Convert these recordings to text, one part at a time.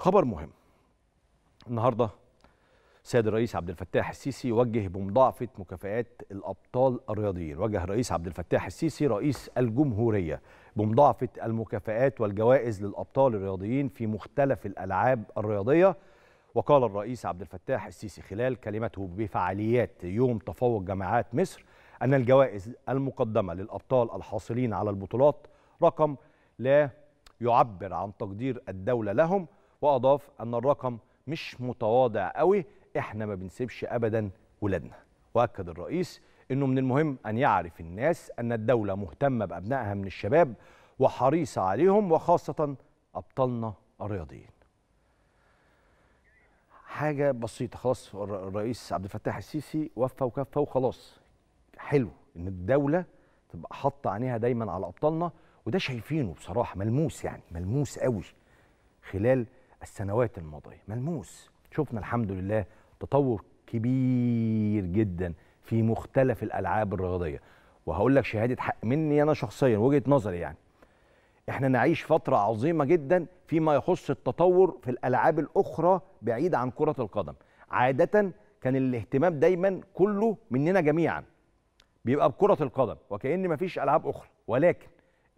خبر مهم النهارده سيد الرئيس عبد الفتاح السيسي وجه بمضاعفه مكافآت الابطال الرياضيين، وجه الرئيس عبد الفتاح السيسي رئيس الجمهوريه بمضاعفه المكافآت والجوائز للابطال الرياضيين في مختلف الالعاب الرياضيه، وقال الرئيس عبد الفتاح السيسي خلال كلمته بفعاليات يوم تفوق جامعات مصر ان الجوائز المقدمه للابطال الحاصلين على البطولات رقم لا يعبر عن تقدير الدوله لهم واضاف ان الرقم مش متواضع قوي احنا ما بنسيبش ابدا ولادنا واكد الرئيس انه من المهم ان يعرف الناس ان الدوله مهتمه بابنائها من الشباب وحريصه عليهم وخاصه ابطالنا الرياضيين حاجه بسيطه خلاص الرئيس عبد الفتاح السيسي وفى وكفى وخلاص حلو ان الدوله تبقى حاطه عينيها دايما على ابطالنا وده شايفينه بصراحه ملموس يعني ملموس قوي خلال السنوات الماضيه ملموس شفنا الحمد لله تطور كبير جدا في مختلف الالعاب الرياضيه وهقول لك شهاده حق مني انا شخصيا وجهه نظري يعني احنا نعيش فتره عظيمه جدا فيما يخص التطور في الالعاب الاخرى بعيد عن كره القدم عاده كان الاهتمام دايما كله مننا جميعا بيبقى بكره القدم وكأن مفيش العاب اخرى ولكن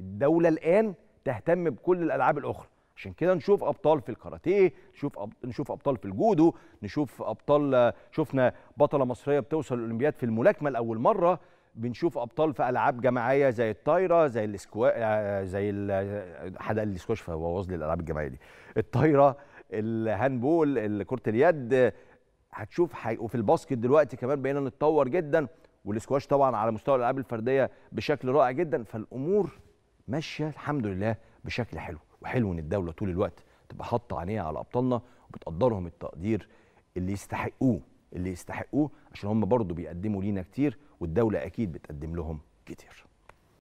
الدوله الان تهتم بكل الالعاب الاخرى عشان كده نشوف ابطال في الكاراتيه نشوف أب... نشوف ابطال في الجودو نشوف ابطال شفنا بطله مصريه بتوصل الاولمبياد في الملاكمه لاول مره بنشوف ابطال في العاب جماعيه زي الطايره زي الاسكوا آه، زي ال... قال الاسكواش فبوظ لي الالعاب الجماعيه دي الطايره الهاندبول كره اليد هتشوف حي... وفي الباسكت دلوقتي كمان بقينا نتطور جدا والاسكواش طبعا على مستوى الالعاب الفرديه بشكل رائع جدا فالامور ماشيه الحمد لله بشكل حلو وحلو ان الدوله طول الوقت تبقى حاطه عينيها على ابطالنا وبتقدرهم التقدير اللي يستحقوه اللي يستحقوه عشان هم برضه بيقدموا لينا كتير والدوله اكيد بتقدم لهم كتير